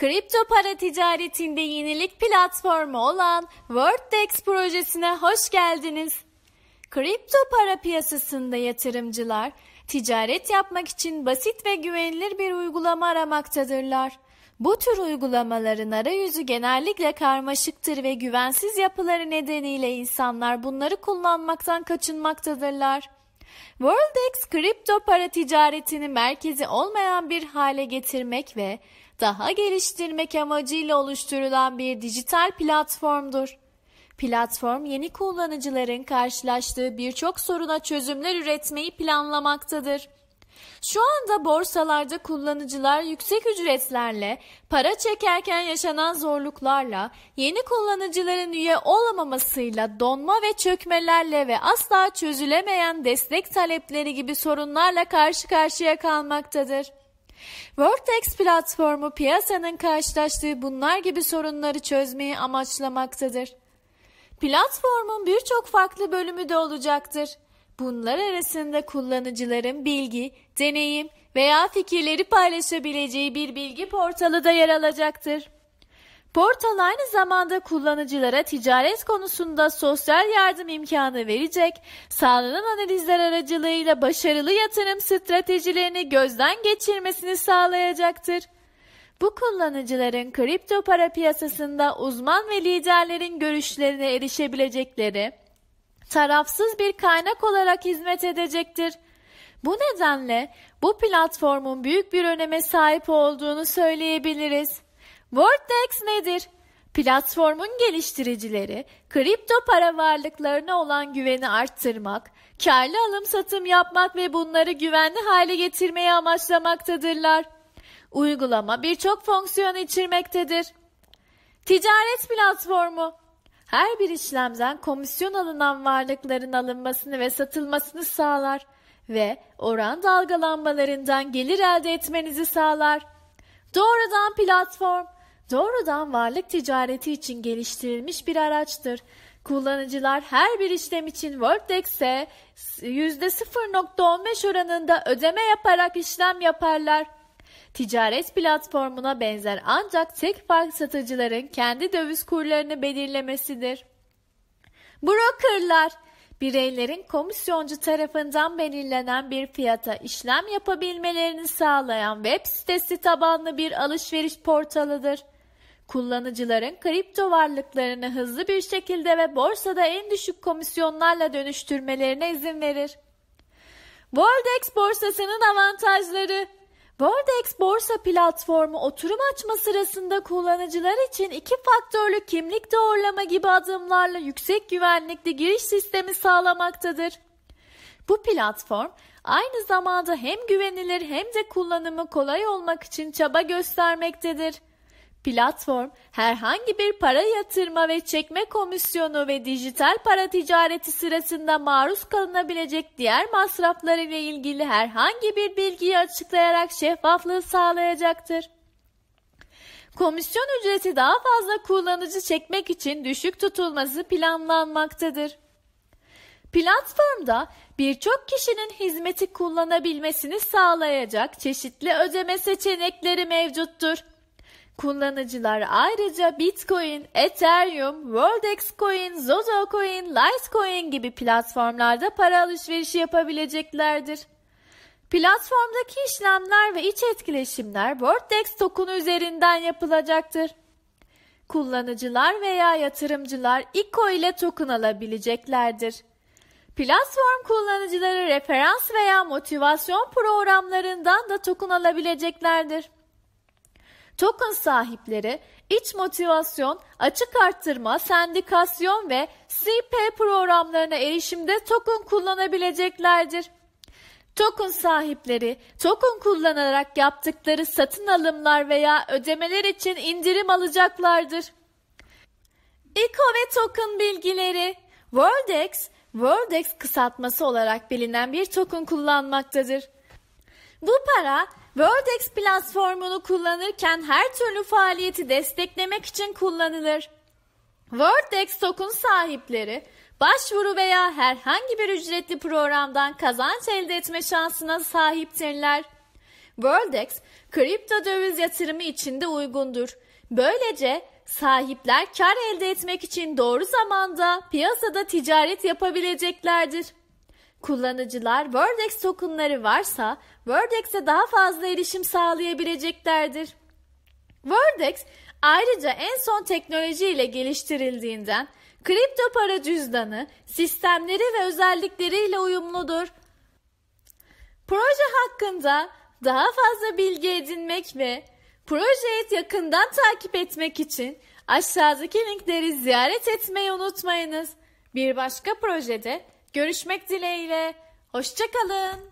Kripto para ticaretinde yenilik platformu olan WorldDex projesine hoş geldiniz. Kripto para piyasasında yatırımcılar ticaret yapmak için basit ve güvenilir bir uygulama aramaktadırlar. Bu tür uygulamaların arayüzü genellikle karmaşıktır ve güvensiz yapıları nedeniyle insanlar bunları kullanmaktan kaçınmaktadırlar. WorldX kripto para ticaretini merkezi olmayan bir hale getirmek ve daha geliştirmek amacıyla oluşturulan bir dijital platformdur. Platform yeni kullanıcıların karşılaştığı birçok soruna çözümler üretmeyi planlamaktadır. Şu anda borsalarda kullanıcılar yüksek ücretlerle, para çekerken yaşanan zorluklarla, yeni kullanıcıların üye olamamasıyla, donma ve çökmelerle ve asla çözülemeyen destek talepleri gibi sorunlarla karşı karşıya kalmaktadır. Vortex platformu piyasanın karşılaştığı bunlar gibi sorunları çözmeyi amaçlamaktadır. Platformun birçok farklı bölümü de olacaktır. Bunlar arasında kullanıcıların bilgi, deneyim veya fikirleri paylaşabileceği bir bilgi portalı da yer alacaktır. Portal aynı zamanda kullanıcılara ticaret konusunda sosyal yardım imkanı verecek, sağlanan analizler aracılığıyla başarılı yatırım stratejilerini gözden geçirmesini sağlayacaktır. Bu kullanıcıların kripto para piyasasında uzman ve liderlerin görüşlerine erişebilecekleri, tarafsız bir kaynak olarak hizmet edecektir. Bu nedenle bu platformun büyük bir öneme sahip olduğunu söyleyebiliriz. Wordex nedir? Platformun geliştiricileri kripto para varlıklarına olan güveni arttırmak, karlı alım satım yapmak ve bunları güvenli hale getirmeyi amaçlamaktadırlar. Uygulama birçok fonksiyon içermektedir. Ticaret platformu her bir işlemden komisyon alınan varlıkların alınmasını ve satılmasını sağlar ve oran dalgalanmalarından gelir elde etmenizi sağlar. Doğrudan platform doğrudan varlık ticareti için geliştirilmiş bir araçtır. Kullanıcılar her bir işlem için Worldex'e %0.15 oranında ödeme yaparak işlem yaparlar. Ticaret platformuna benzer ancak tek fark satıcıların kendi döviz kurlarını belirlemesidir. Brokerlar bireylerin komisyoncu tarafından belirlenen bir fiyata işlem yapabilmelerini sağlayan web sitesi tabanlı bir alışveriş portalıdır. Kullanıcıların kripto varlıklarını hızlı bir şekilde ve borsada en düşük komisyonlarla dönüştürmelerine izin verir. Bordex borsasının avantajları Bordex borsa platformu oturum açma sırasında kullanıcılar için iki faktörlü kimlik doğrulama gibi adımlarla yüksek güvenlikli giriş sistemi sağlamaktadır. Bu platform aynı zamanda hem güvenilir hem de kullanımı kolay olmak için çaba göstermektedir. Platform herhangi bir para yatırma ve çekme komisyonu ve dijital para ticareti sırasında maruz kalınabilecek diğer masrafları ile ilgili herhangi bir bilgiyi açıklayarak şeffaflığı sağlayacaktır. Komisyon ücreti daha fazla kullanıcı çekmek için düşük tutulması planlanmaktadır. Platformda birçok kişinin hizmeti kullanabilmesini sağlayacak çeşitli ödeme seçenekleri mevcuttur. Kullanıcılar ayrıca Bitcoin, Ethereum, WorldX Coin, Zozo Litecoin gibi platformlarda para alışverişi yapabileceklerdir. Platformdaki işlemler ve iç etkileşimler WorldX tokunu üzerinden yapılacaktır. Kullanıcılar veya yatırımcılar ICO ile token alabileceklerdir. Platform kullanıcıları referans veya motivasyon programlarından da token alabileceklerdir token sahipleri iç motivasyon, açık arttırma, sendikasyon ve CP programlarına erişimde token kullanabileceklerdir. Token sahipleri token kullanarak yaptıkları satın alımlar veya ödemeler için indirim alacaklardır. İKO ve token bilgileri WorldX, WorldX kısaltması olarak bilinen bir token kullanmaktadır. Bu para WorldX platformunu kullanırken her türlü faaliyeti desteklemek için kullanılır. WorldX token sahipleri başvuru veya herhangi bir ücretli programdan kazanç elde etme şansına sahiptirler. WorldX kripto döviz yatırımı içinde uygundur. Böylece sahipler kar elde etmek için doğru zamanda piyasada ticaret yapabileceklerdir. Kullanıcılar Wordex tokenları varsa Wordex'e daha fazla erişim sağlayabileceklerdir. Wordex ayrıca en son teknoloji ile geliştirildiğinden kripto para cüzdanı sistemleri ve özellikleriyle uyumludur. Proje hakkında daha fazla bilgi edinmek ve projeyi yakından takip etmek için aşağıdaki linkleri ziyaret etmeyi unutmayınız. Bir başka projede Görüşmek dileğiyle. Hoşçakalın.